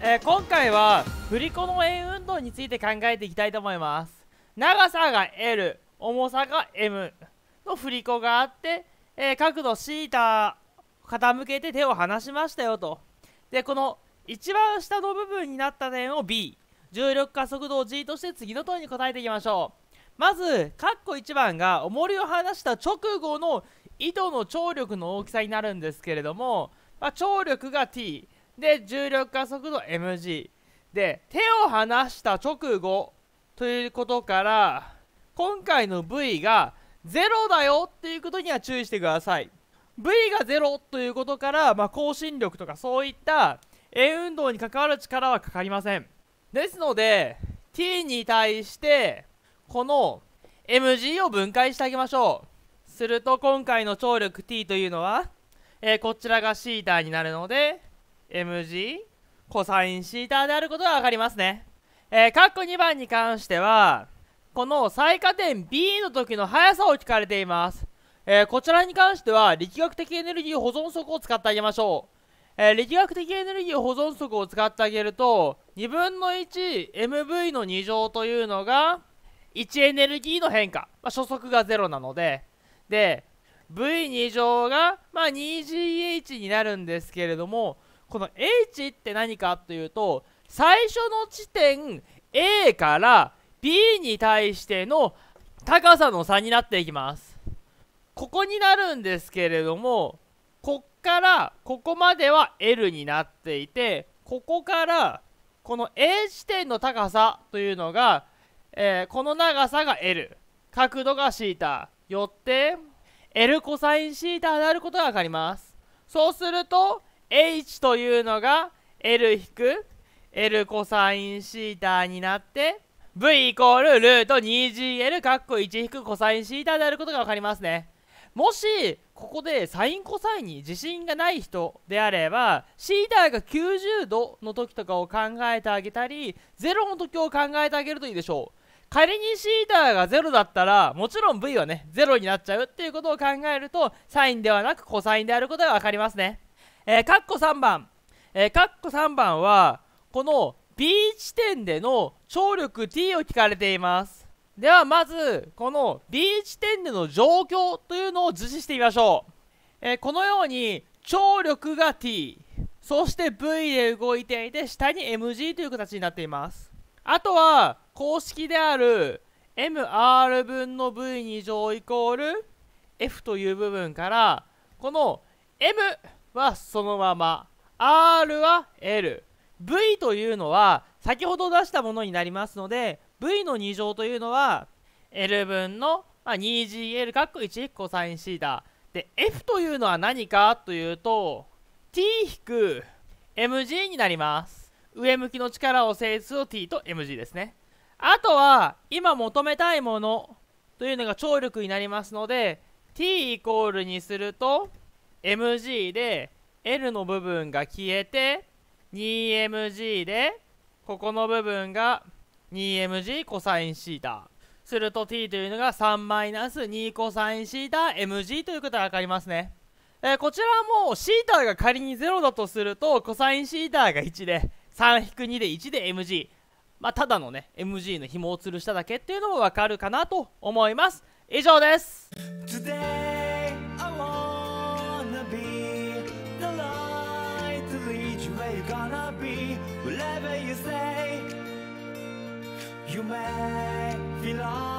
えー、今回は振り子の円運動について考えていきたいと思います長さが L 重さが M の振り子があって、えー、角度 θ 傾けて手を離しましたよとでこの一番下の部分になった点を B 重力加速度を G として次の問いに答えていきましょうまず括弧1番が重りを離した直後の糸の張力の大きさになるんですけれども、まあ、張力が T で重力加速度 mg で手を離した直後ということから今回の V が0だよっていうことには注意してください V が0ということから、まあ、更新力とかそういった円運動に関わる力はかかりませんですので t に対してこの mg を分解してあげましょうすると今回の張力 t というのは、えー、こちらが θ になるので mg コサインシータであることが分かりますね。えー、括弧2番に関しては、この最下点 B の時の速さを聞かれています。えー、こちらに関しては、力学的エネルギー保存則を使ってあげましょう。えー、力学的エネルギー保存則を使ってあげると、2分の 1mv の2乗というのが、1エネルギーの変化。まあ、初速が0なので、で、v2 乗が、まあ、2gh になるんですけれども、この H って何かというと最初の地点 A から B に対しての高さの差になっていきますここになるんですけれどもこっからここまでは L になっていてここからこの A 地点の高さというのが、えー、この長さが L 角度が θ よって L コサイン θ であることが分かりますそうすると h というのが L-L コサインシータになって v イコールルート 2gl かっこ1引くコサインシータであることが分かりますねもしここでサインコサインに自信がない人であればシータが90度の時とかを考えてあげたり0の時を考えてあげるといいでしょう仮にシータが0だったらもちろん V はね0になっちゃうっていうことを考えるとサインではなくコサインであることが分かりますねえー、かっこ3番、えー、かっこ3番はこの B 地点での聴力 t を聞かれていますではまずこの B 地点での状況というのを図示してみましょう、えー、このように聴力が t そして V で動いていて下に MG という形になっていますあとは公式である mr 分の v2 乗イコール f という部分からこの m はそのまま R は LV というのは先ほど出したものになりますので V の2乗というのは L 分の 2GL かっこ 1cosθ で F というのは何かというと T-MG になります上向きの力を整数を T と MG ですねあとは今求めたいものというのが張力になりますので T イコールにすると MG で L の部分が消えて 2mg でここの部分が 2mg コサインシータすると t というのが3マイナス2コサインシータ mg ということが分かりますね、えー、こちらもシータが仮に0だとするとコサインシータが1で3-2で1で mg まあ、ただのね mg の紐を吊るしただけっていうのも分かるかなと思います以上です where you're gonna be, whatever you say, you may feel lost.